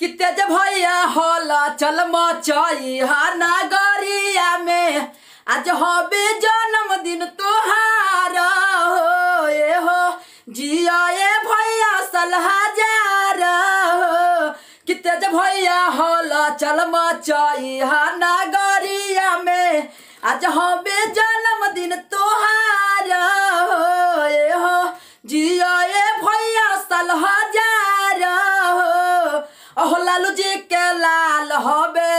कि तेज भैया होला चल मचाई हा नागरिया में आज हो बे जन्मदिन तुहार हो ये हो जिया ये भैया सलह जार हो कि तेज भैया होला चल मचाई हा नागरिया में आज हो बे लाल जी के लाल हो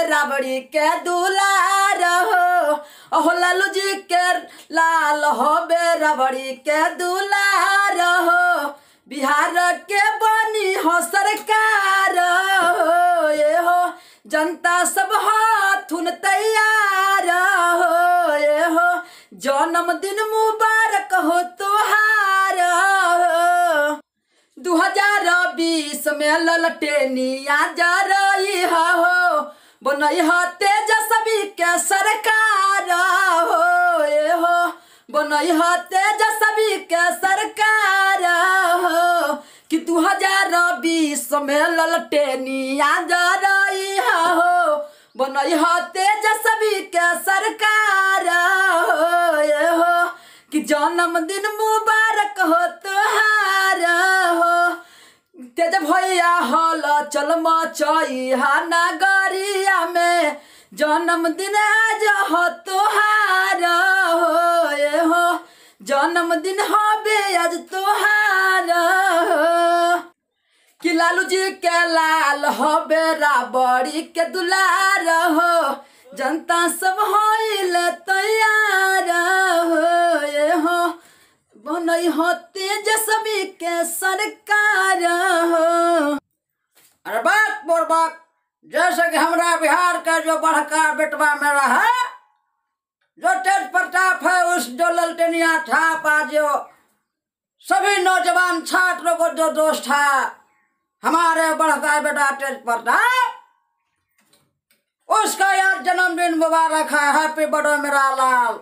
राबड़ी के दुलार हो अहो लालू जी के लाल हो राबड़ी के दुलार हो बिहार के बनी हो सरकार हो ये हो जनता सब हाथुन तैयार हो ये हो जन्मदिन मुबारक बारिश में ललटेनिया जा रही हो बनई हो तेजस्वी के सरकार हो ए हो बनई हो तेजस्वी के सरकार हो कि दू हजार बीस में ललटेनिया जा रही हो बनई हो तेजस्वी के सरकार हो ए हो कि जन्मदिन मुबारक हो तुहारा तेज भैया हल चल मचई हा नगरिया में जन्मदिन आज हो तुहार हो ये हो जन्मदिन हो बे आज तुहार कि लालू जी के लाल हो बेरा बड़ी के दुलार हो जनता सब हो तैयार हो ये हो बनई हो तेज सभी के सरकार हो। जैसे कि हमारा बिहार का जो बड़का बेटवा मेरा है जो तेज प्रताप है उस जो ललटेनिया था पा जो सभी नौजवान छात्रों को जो दोस्त था हमारे बड़का बेटा तेज प्रताप उसका यार जन्मदिन मुबारक है हैप्पी बर्थडे मेरा लाल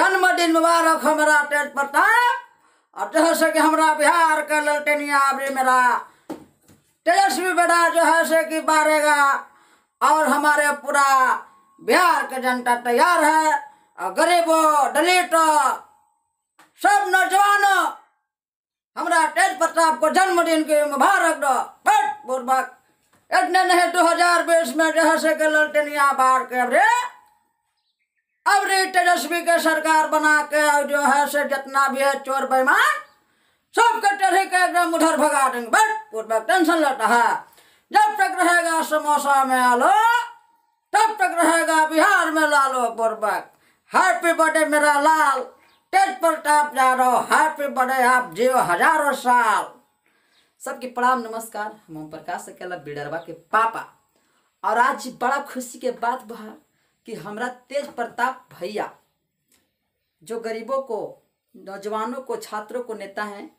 जन्मदिन मुबारक हो मेरा तेज प्रताप और जैसे कि हमारा बिहार का ललटेनिया अभी मेरा तेजस्वी बेटा जो है से कि मारेगा और हमारे पूरा बिहार के जनता तैयार है और गरीबों दलित सब नौजवान हमारा तेज प्रताप को जन्मदिन के मुबारक दो बहुत बहुत बात इतने नहीं दो हजार बीस में जो है से कि ललटनिया बाहर के अबरे अबरे तेजस्वी के सरकार बना के और जो है से जितना भी है चोर बेमान सबके चढ़ी के एकदम उधर भगा देंगे बट पूर्वक टेंशन लेता है जब तक रहेगा समोसा में आलो तब तक रहेगा बिहार में लालो पूर्वक हैप्पी बर्थडे मेरा लाल टेज पर टाप जा रहो हैप्पी बर्थडे आप जियो हजारों साल सबके प्रणाम नमस्कार हम ओम प्रकाश से कहला बिडरवा के पापा और आज बड़ा खुशी के बात बा कि हमारा तेज प्रताप भैया जो गरीबों को नौजवानों को छात्रों को नेता हैं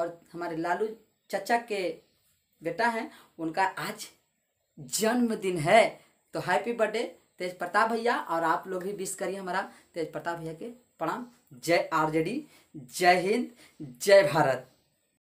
और हमारे लालू चचा के बेटा हैं उनका आज जन्मदिन है तो हैप्पी बर्थडे तेज प्रताप भैया और आप लोग भी विश करिए हमारा तेज प्रताप भैया के प्रणाम जय आर जय हिंद जय भारत